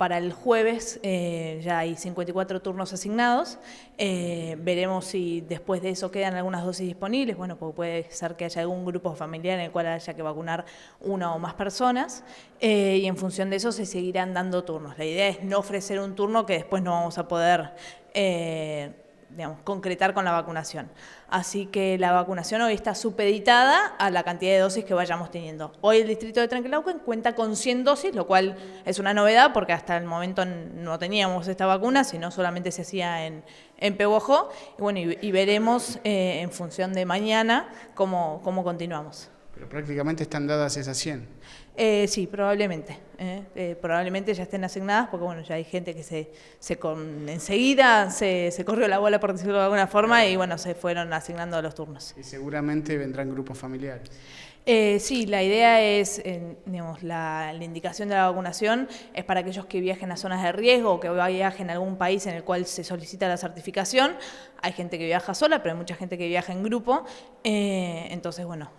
para el jueves eh, ya hay 54 turnos asignados. Eh, veremos si después de eso quedan algunas dosis disponibles. Bueno, porque puede ser que haya algún grupo familiar en el cual haya que vacunar una o más personas. Eh, y en función de eso se seguirán dando turnos. La idea es no ofrecer un turno que después no vamos a poder concretar con la vacunación. Así que la vacunación hoy está supeditada a la cantidad de dosis que vayamos teniendo. Hoy el distrito de Tranquilauquen cuenta con 100 dosis, lo cual es una novedad porque hasta el momento no teníamos esta vacuna, sino solamente se hacía en, en Y bueno, y, veremos eh, en función de mañana cómo continuamos. Pero prácticamente están dadas esas 100. Eh, sí, probablemente. ¿eh? Eh, probablemente ya estén asignadas porque bueno, ya hay gente que se, enseguida se, se, corrió la bola, por decirlo de alguna forma, y bueno, se fueron asignando los turnos. Y seguramente vendrán grupos familiares. sí, la idea es, digamos, la, la, indicación de la vacunación es para aquellos que viajen a zonas de riesgo o que viajen a algún país en el cual se solicita la certificación. Hay gente que viaja sola, pero hay mucha gente que viaja en grupo. entonces, bueno,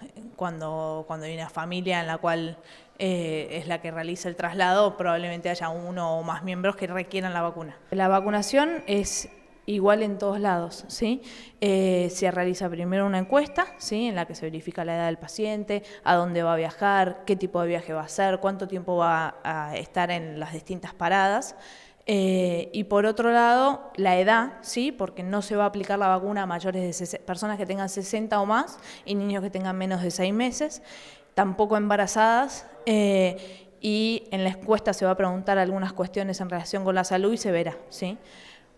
cuando, hay una familia en la cual eh, es la que realiza el traslado, probablemente haya uno o más miembros que requieran la vacuna. La vacunación es igual en todos lados, ¿sí? Eh, se realiza primero una encuesta, ¿sí? En la que se verifica la edad del paciente, a dónde va a viajar, qué tipo de viaje va a hacer, cuánto tiempo va a estar en las distintas paradas. Eh, y por otro lado, la edad, sí, porque no se va a aplicar la vacuna a mayores de personas que tengan 60 o más y niños que tengan menos de 6 meses, tampoco embarazadas. Eh, y en la encuesta se va a preguntar algunas cuestiones en relación con la salud y se verá, sí.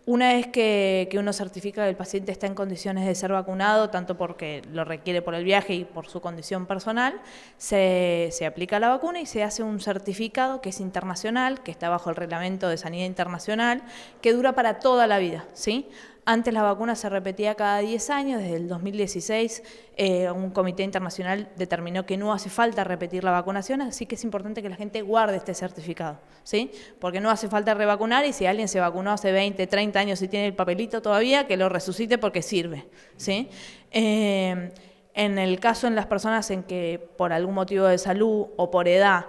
Una vez que, uno certifica que el paciente está en condiciones de ser vacunado, tanto porque lo requiere por el viaje y por su condición personal, se, se, aplica la vacuna y se hace un certificado que es internacional, que está bajo el reglamento de sanidad internacional, que dura para toda la vida, ¿sí? Antes la vacuna se repetía cada 10 años, desde el 2016 eh, un comité internacional determinó que no hace falta repetir la vacunación, así que es importante que la gente guarde este certificado, ¿sí? Porque no hace falta revacunar y si alguien se vacunó hace 20, 30 años y tiene el papelito todavía, que lo resucite porque sirve, ¿sí? Eh, en el caso en las personas en que por algún motivo de salud o por edad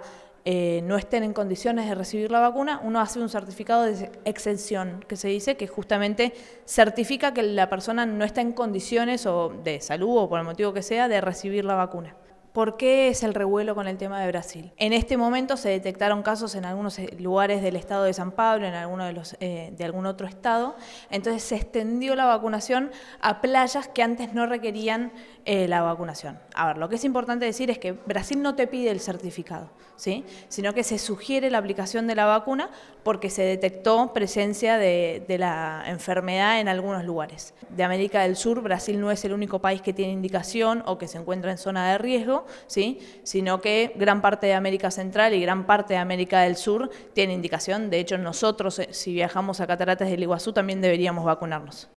eh, no estén en condiciones de recibir la vacuna, uno hace un certificado de exención, que se dice que justamente certifica que la persona no está en condiciones o de salud o por el motivo que sea de recibir la vacuna. ¿Por qué es el revuelo con el tema de Brasil? En este momento se detectaron casos en algunos eh, lugares del estado de San Pablo, en alguno de, los, eh, de algún otro estado, entonces se extendió la vacunación a playas que antes no requerían eh, la vacunación. A ver, lo que es importante decir es que Brasil no te pide el certificado, ¿sí? sino que se sugiere la aplicación de la vacuna porque se detectó presencia de la enfermedad en algunos lugares. De América del Sur, Brasil no es el único país que tiene indicación o que se encuentra en zona de riesgo, ¿sí? sino que gran parte de América Central y gran parte de América del Sur tiene indicación. De hecho, nosotros, eh, si viajamos a Cataratas del Iguazú, también deberíamos vacunarnos.